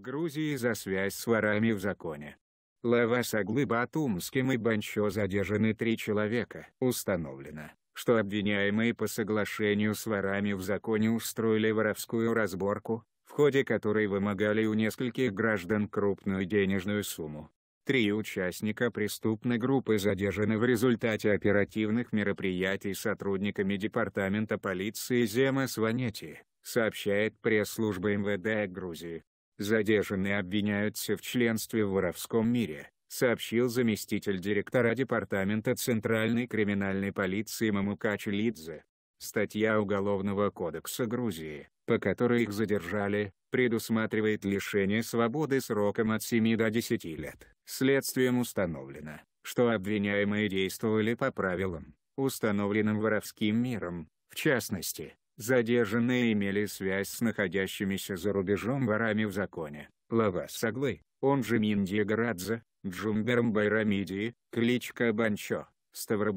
Грузии за связь с ворами в законе. Лавас Батумским и Банчо задержаны три человека. Установлено, что обвиняемые по соглашению с ворами в законе устроили воровскую разборку, в ходе которой вымогали у нескольких граждан крупную денежную сумму. Три участника преступной группы задержаны в результате оперативных мероприятий сотрудниками Департамента полиции Зема Сванети, сообщает пресс-служба МВД Грузии. Задержанные обвиняются в членстве в воровском мире, сообщил заместитель директора департамента Центральной криминальной полиции Мамука Челидзе. Статья Уголовного кодекса Грузии, по которой их задержали, предусматривает лишение свободы сроком от 7 до 10 лет. Следствием установлено, что обвиняемые действовали по правилам, установленным воровским миром, в частности, Задержанные имели связь с находящимися за рубежом ворами в законе, Лавас Саглы, он же Миндия Градза, Джумберм Байрамидии, кличка Банчо, Ставро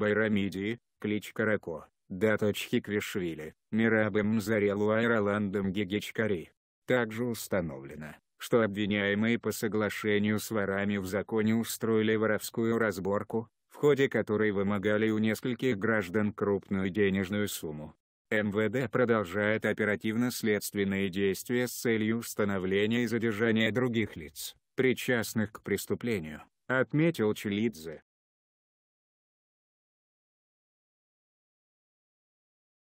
кличка Рако, Даточки Квишвили, Мирабем Зарелу, Айроландом Гигичкари. Также установлено, что обвиняемые по соглашению с ворами в законе устроили воровскую разборку, в ходе которой вымогали у нескольких граждан крупную денежную сумму. МВД продолжает оперативно-следственные действия с целью установления и задержания других лиц, причастных к преступлению, отметил Челидзе.